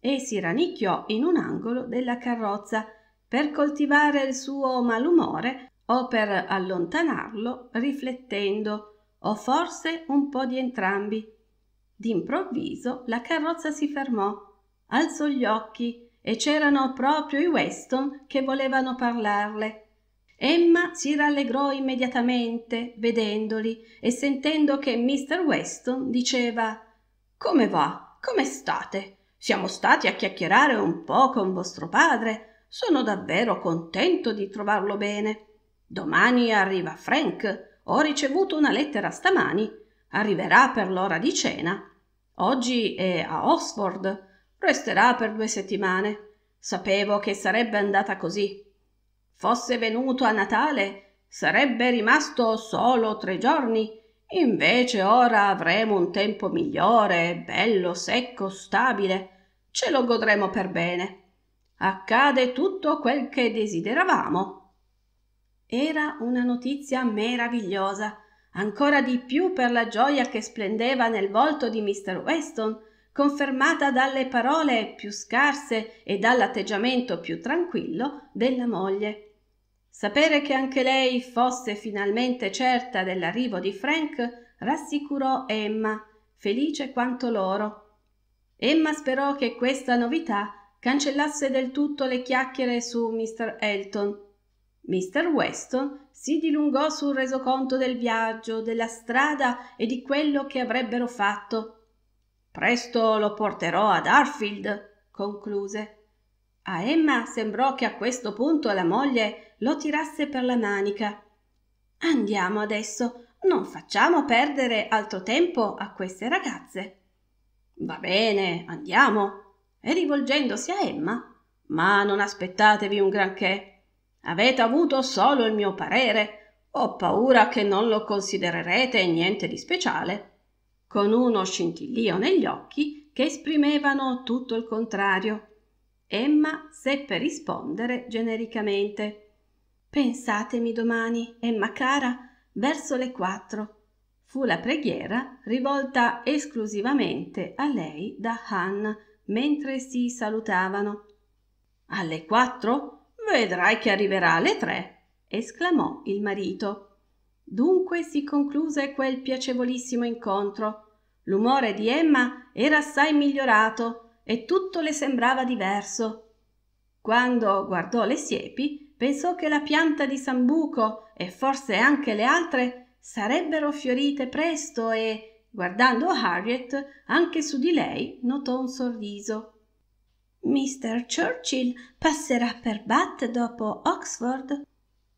E si ranicchiò in un angolo della carrozza per coltivare il suo malumore o per allontanarlo riflettendo, o forse un po' di entrambi. D'improvviso la carrozza si fermò, alzò gli occhi e c'erano proprio i Weston che volevano parlarle. Emma si rallegrò immediatamente vedendoli e sentendo che Mr. Weston diceva Come va? Come state? Siamo stati a chiacchierare un po' con vostro padre. Sono davvero contento di trovarlo bene. Domani arriva Frank. Ho ricevuto una lettera stamani. Arriverà per l'ora di cena Oggi è a Oxford. Resterà per due settimane. Sapevo che sarebbe andata così. Fosse venuto a Natale, sarebbe rimasto solo tre giorni. Invece ora avremo un tempo migliore, bello, secco, stabile. Ce lo godremo per bene. Accade tutto quel che desideravamo. Era una notizia meravigliosa ancora di più per la gioia che splendeva nel volto di Mr. weston confermata dalle parole più scarse e dall'atteggiamento più tranquillo della moglie sapere che anche lei fosse finalmente certa dell'arrivo di frank rassicurò emma felice quanto loro emma sperò che questa novità cancellasse del tutto le chiacchiere su Mr. elton Mr. weston si dilungò sul resoconto del viaggio, della strada e di quello che avrebbero fatto. Presto lo porterò ad Arfield, concluse. A Emma sembrò che a questo punto la moglie lo tirasse per la manica. Andiamo adesso, non facciamo perdere altro tempo a queste ragazze. Va bene, andiamo. E rivolgendosi a Emma, ma non aspettatevi un granché. Avete avuto solo il mio parere. Ho paura che non lo considererete niente di speciale. Con uno scintillio negli occhi che esprimevano tutto il contrario. Emma seppe rispondere genericamente. Pensatemi domani, Emma cara, verso le quattro. Fu la preghiera rivolta esclusivamente a lei da Han mentre si salutavano. Alle quattro? vedrai che arriverà alle tre esclamò il marito dunque si concluse quel piacevolissimo incontro l'umore di emma era assai migliorato e tutto le sembrava diverso quando guardò le siepi pensò che la pianta di sambuco e forse anche le altre sarebbero fiorite presto e guardando harriet anche su di lei notò un sorriso Mr. Churchill passerà per Bath dopo Oxford?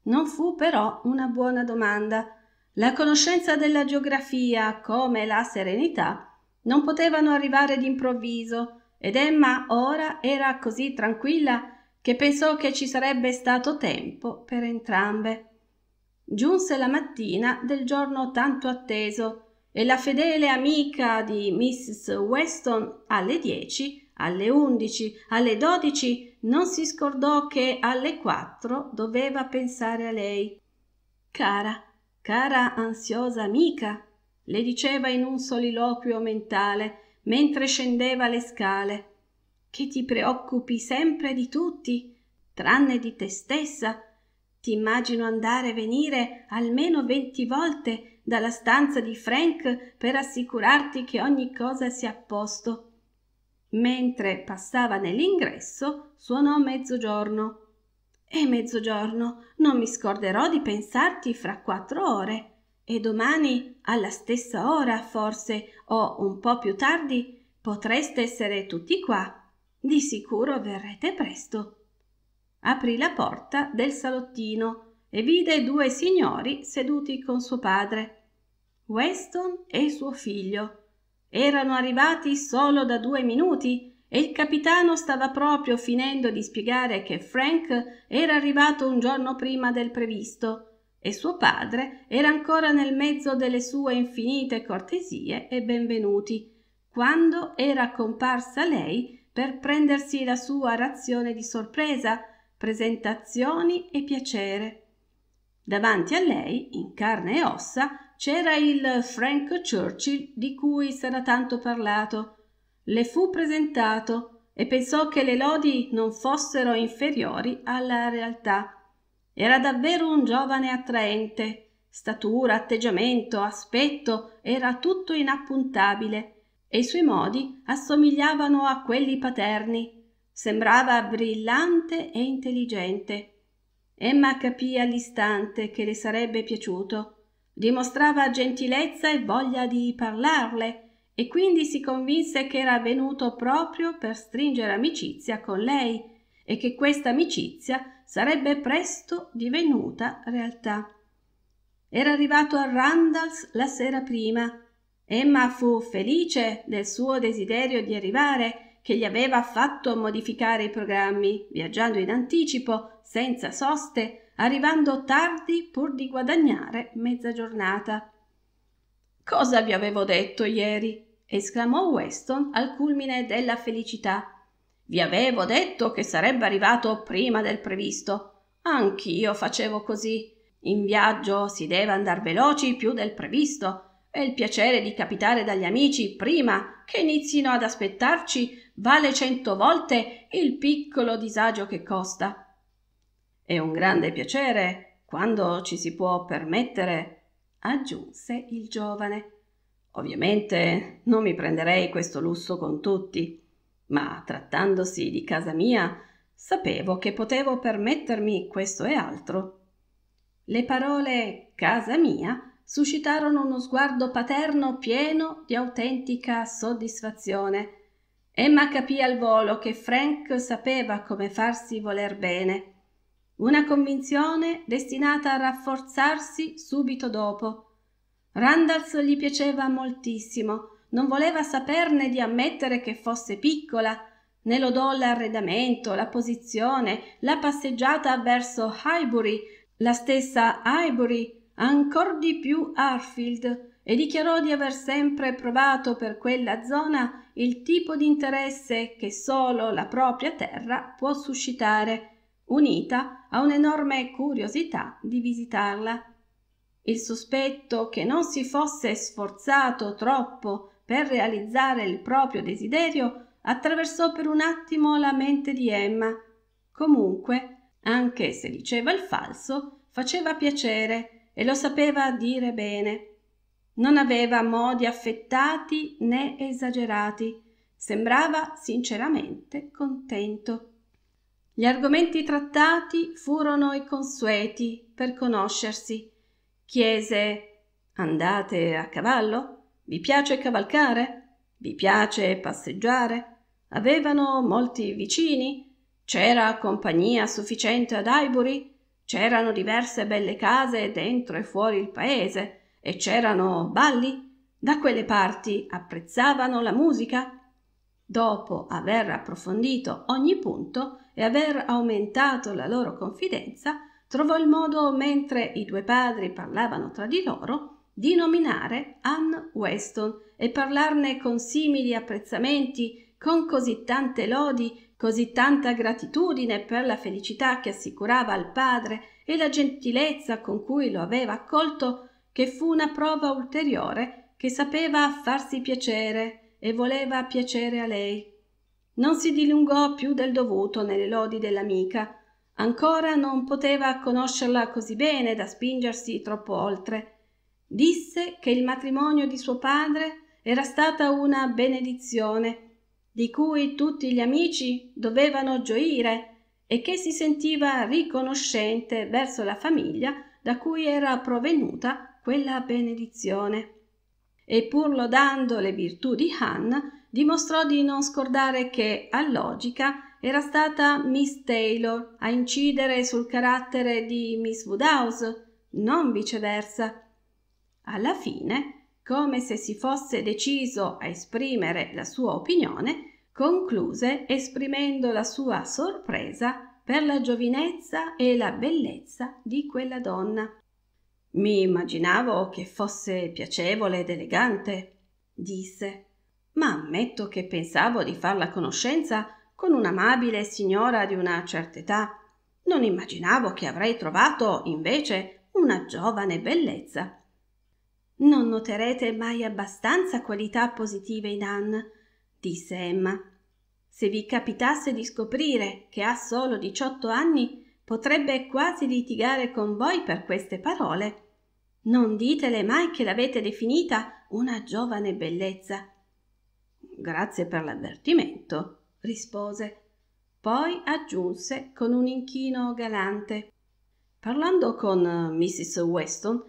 Non fu però una buona domanda. La conoscenza della geografia, come la serenità, non potevano arrivare d'improvviso ed Emma ora era così tranquilla che pensò che ci sarebbe stato tempo per entrambe. Giunse la mattina del giorno tanto atteso e la fedele amica di Mrs. Weston alle dieci alle 11, alle 12 non si scordò che alle 4 doveva pensare a lei. Cara, cara ansiosa amica, le diceva in un soliloquio mentale mentre scendeva le scale, che ti preoccupi sempre di tutti, tranne di te stessa. Ti immagino andare e venire almeno venti volte dalla stanza di Frank per assicurarti che ogni cosa sia a posto mentre passava nell'ingresso suonò mezzogiorno. E mezzogiorno non mi scorderò di pensarti fra quattro ore. E domani, alla stessa ora, forse, o un po più tardi, potreste essere tutti qua. Di sicuro verrete presto. Aprì la porta del salottino e vide due signori seduti con suo padre, Weston e suo figlio erano arrivati solo da due minuti e il capitano stava proprio finendo di spiegare che Frank era arrivato un giorno prima del previsto e suo padre era ancora nel mezzo delle sue infinite cortesie e benvenuti, quando era comparsa lei per prendersi la sua razione di sorpresa, presentazioni e piacere. Davanti a lei, in carne e ossa, c'era il Frank Churchill di cui s'era tanto parlato. Le fu presentato e pensò che le lodi non fossero inferiori alla realtà. Era davvero un giovane attraente. Statura, atteggiamento, aspetto era tutto inappuntabile e i suoi modi assomigliavano a quelli paterni. Sembrava brillante e intelligente. Emma capì all'istante che le sarebbe piaciuto Dimostrava gentilezza e voglia di parlarle e quindi si convinse che era venuto proprio per stringere amicizia con lei e che questa amicizia sarebbe presto divenuta realtà. Era arrivato a Randalls la sera prima. Emma fu felice del suo desiderio di arrivare che gli aveva fatto modificare i programmi, viaggiando in anticipo, senza soste, arrivando tardi pur di guadagnare mezza giornata. Cosa vi avevo detto ieri? esclamò Weston al culmine della felicità. Vi avevo detto che sarebbe arrivato prima del previsto. Anch'io facevo così. In viaggio si deve andar veloci più del previsto e il piacere di capitare dagli amici prima che inizino ad aspettarci vale cento volte il piccolo disagio che costa. È un grande piacere quando ci si può permettere, aggiunse il giovane. Ovviamente non mi prenderei questo lusso con tutti, ma trattandosi di casa mia, sapevo che potevo permettermi questo e altro. Le parole casa mia suscitarono uno sguardo paterno pieno di autentica soddisfazione. Emma capì al volo che Frank sapeva come farsi voler bene una convinzione destinata a rafforzarsi subito dopo. Randalls gli piaceva moltissimo, non voleva saperne di ammettere che fosse piccola, ne lodò l'arredamento, la posizione, la passeggiata verso Highbury, la stessa Highbury, ancor di più Harfield, e dichiarò di aver sempre provato per quella zona il tipo di interesse che solo la propria terra può suscitare unita a un'enorme curiosità di visitarla. Il sospetto che non si fosse sforzato troppo per realizzare il proprio desiderio attraversò per un attimo la mente di Emma. Comunque, anche se diceva il falso, faceva piacere e lo sapeva dire bene. Non aveva modi affettati né esagerati, sembrava sinceramente contento. Gli argomenti trattati furono i consueti per conoscersi. Chiese Andate a cavallo? Vi piace cavalcare? Vi piace passeggiare? Avevano molti vicini? C'era compagnia sufficiente ad Aiburi? C'erano diverse belle case dentro e fuori il paese? E c'erano balli? Da quelle parti apprezzavano la musica? Dopo aver approfondito ogni punto, e aver aumentato la loro confidenza, trovò il modo, mentre i due padri parlavano tra di loro, di nominare Anne Weston e parlarne con simili apprezzamenti, con così tante lodi, così tanta gratitudine per la felicità che assicurava al padre e la gentilezza con cui lo aveva accolto, che fu una prova ulteriore che sapeva farsi piacere e voleva piacere a lei non si dilungò più del dovuto nelle lodi dell'amica ancora non poteva conoscerla così bene da spingersi troppo oltre disse che il matrimonio di suo padre era stata una benedizione di cui tutti gli amici dovevano gioire e che si sentiva riconoscente verso la famiglia da cui era provenuta quella benedizione e pur lodando le virtù di Hannah dimostrò di non scordare che, a logica, era stata Miss Taylor a incidere sul carattere di Miss Woodhouse, non viceversa. Alla fine, come se si fosse deciso a esprimere la sua opinione, concluse esprimendo la sua sorpresa per la giovinezza e la bellezza di quella donna. Mi immaginavo che fosse piacevole ed elegante, disse ma ammetto che pensavo di far la conoscenza con un'amabile signora di una certa età. Non immaginavo che avrei trovato, invece, una giovane bellezza. Non noterete mai abbastanza qualità positive in Anne, disse Emma. Se vi capitasse di scoprire che ha solo diciotto anni, potrebbe quasi litigare con voi per queste parole. Non ditele mai che l'avete definita una giovane bellezza. Grazie per l'avvertimento, rispose. Poi aggiunse con un inchino galante. Parlando con eh, Mrs. Weston,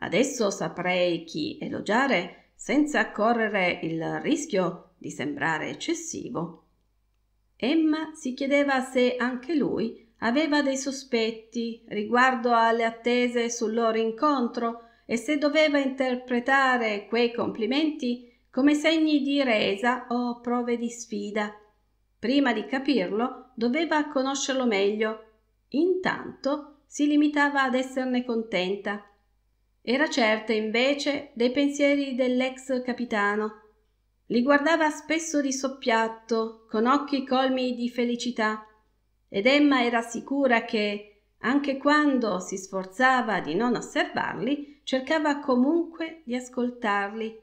adesso saprei chi elogiare senza correre il rischio di sembrare eccessivo. Emma si chiedeva se anche lui aveva dei sospetti riguardo alle attese sul loro incontro e se doveva interpretare quei complimenti come segni di resa o prove di sfida. Prima di capirlo doveva conoscerlo meglio. Intanto si limitava ad esserne contenta. Era certa invece dei pensieri dell'ex capitano. Li guardava spesso di soppiatto, con occhi colmi di felicità, ed Emma era sicura che, anche quando si sforzava di non osservarli, cercava comunque di ascoltarli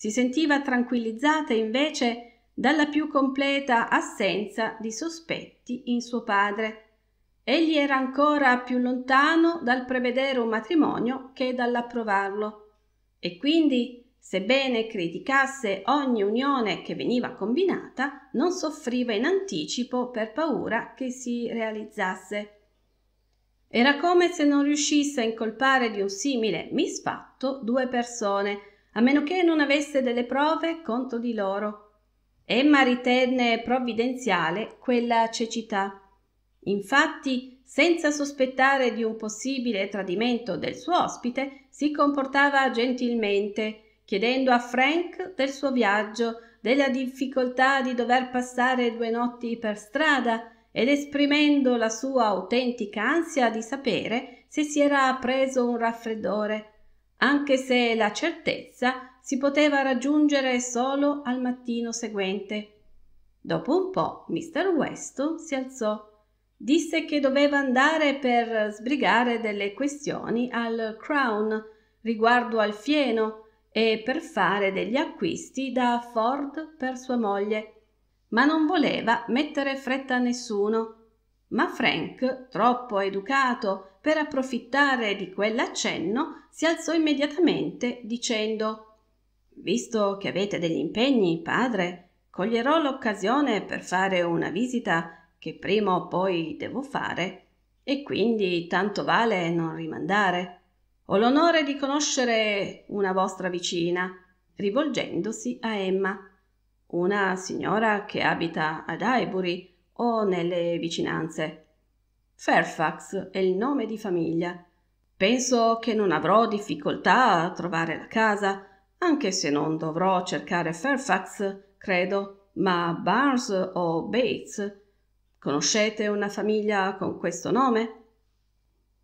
si sentiva tranquillizzata invece dalla più completa assenza di sospetti in suo padre. Egli era ancora più lontano dal prevedere un matrimonio che dall'approvarlo. E quindi sebbene criticasse ogni unione che veniva combinata, non soffriva in anticipo per paura che si realizzasse. Era come se non riuscisse a incolpare di un simile misfatto due persone, a meno che non avesse delle prove contro di loro. Emma ritenne provvidenziale quella cecità. Infatti, senza sospettare di un possibile tradimento del suo ospite, si comportava gentilmente, chiedendo a Frank del suo viaggio, della difficoltà di dover passare due notti per strada ed esprimendo la sua autentica ansia di sapere se si era preso un raffreddore anche se la certezza si poteva raggiungere solo al mattino seguente. Dopo un po' Mr. Weston si alzò, disse che doveva andare per sbrigare delle questioni al Crown riguardo al fieno e per fare degli acquisti da Ford per sua moglie, ma non voleva mettere fretta a nessuno ma Frank, troppo educato per approfittare di quell'accenno, si alzò immediatamente dicendo Visto che avete degli impegni, padre, coglierò l'occasione per fare una visita che prima o poi devo fare e quindi tanto vale non rimandare. Ho l'onore di conoscere una vostra vicina, rivolgendosi a Emma, una signora che abita ad Highbury o nelle vicinanze. Fairfax è il nome di famiglia. Penso che non avrò difficoltà a trovare la casa, anche se non dovrò cercare Fairfax, credo, ma Barnes o Bates. Conoscete una famiglia con questo nome?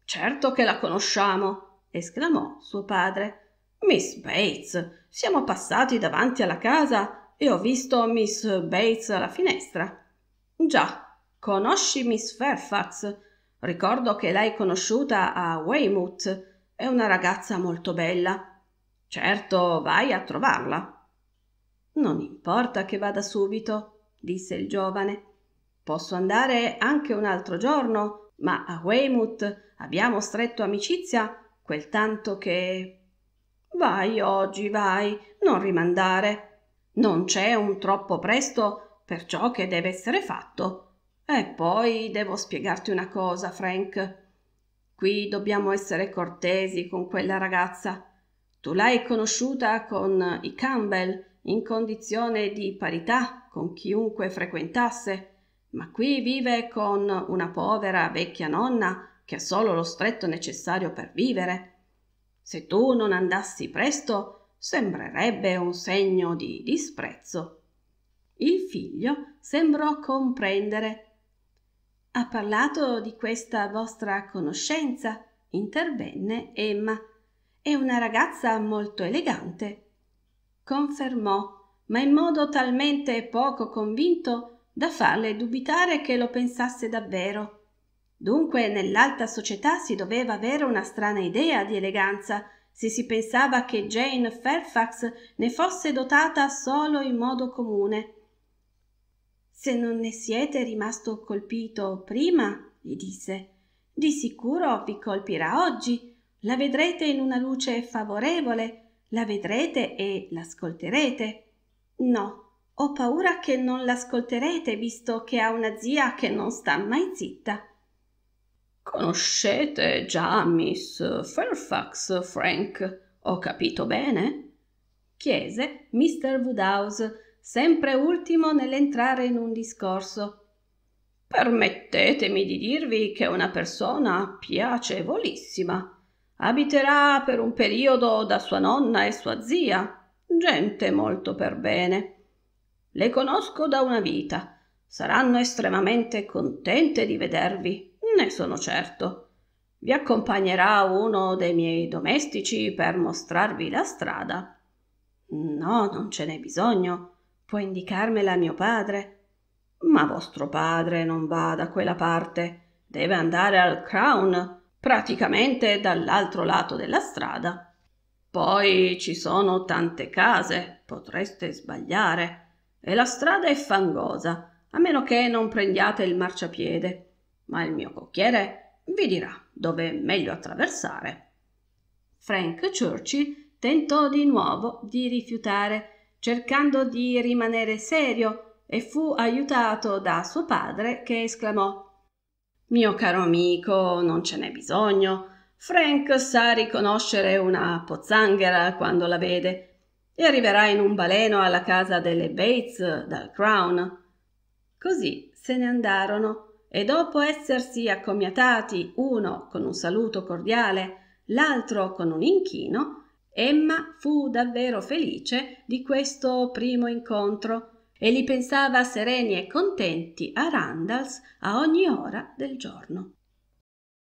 Certo che la conosciamo, esclamò suo padre. Miss Bates, siamo passati davanti alla casa e ho visto Miss Bates alla finestra. Già, conosci Miss Fairfax? Ricordo che l'hai conosciuta a Weymouth. È una ragazza molto bella. Certo, vai a trovarla. Non importa che vada subito, disse il giovane. Posso andare anche un altro giorno, ma a Weymouth abbiamo stretto amicizia quel tanto che... Vai oggi, vai, non rimandare. Non c'è un troppo presto per ciò che deve essere fatto. E poi devo spiegarti una cosa, Frank. Qui dobbiamo essere cortesi con quella ragazza. Tu l'hai conosciuta con i Campbell in condizione di parità con chiunque frequentasse, ma qui vive con una povera vecchia nonna che ha solo lo stretto necessario per vivere. Se tu non andassi presto, sembrerebbe un segno di disprezzo. Il figlio sembrò comprendere. Ha parlato di questa vostra conoscenza, intervenne Emma. È una ragazza molto elegante. Confermò, ma in modo talmente poco convinto da farle dubitare che lo pensasse davvero. Dunque nell'alta società si doveva avere una strana idea di eleganza se si pensava che Jane Fairfax ne fosse dotata solo in modo comune se non ne siete rimasto colpito prima gli disse di sicuro vi colpirà oggi la vedrete in una luce favorevole la vedrete e l'ascolterete no ho paura che non l'ascolterete visto che ha una zia che non sta mai zitta conoscete già miss fairfax frank ho capito bene chiese Mr. woodhouse sempre ultimo nell'entrare in un discorso. Permettetemi di dirvi che è una persona piacevolissima. Abiterà per un periodo da sua nonna e sua zia, gente molto per bene. Le conosco da una vita. Saranno estremamente contente di vedervi, ne sono certo. Vi accompagnerà uno dei miei domestici per mostrarvi la strada. No, non ce n'è bisogno può indicarmela mio padre ma vostro padre non va da quella parte deve andare al crown praticamente dall'altro lato della strada poi ci sono tante case potreste sbagliare e la strada è fangosa a meno che non prendiate il marciapiede ma il mio cocchiere vi dirà dove è meglio attraversare frank churchill tentò di nuovo di rifiutare cercando di rimanere serio e fu aiutato da suo padre che esclamò Mio caro amico, non ce n'è bisogno. Frank sa riconoscere una pozzanghera quando la vede e arriverà in un baleno alla casa delle Bates dal Crown. Così se ne andarono e dopo essersi accomiatati uno con un saluto cordiale, l'altro con un inchino, Emma fu davvero felice di questo primo incontro e li pensava sereni e contenti a Randalls a ogni ora del giorno.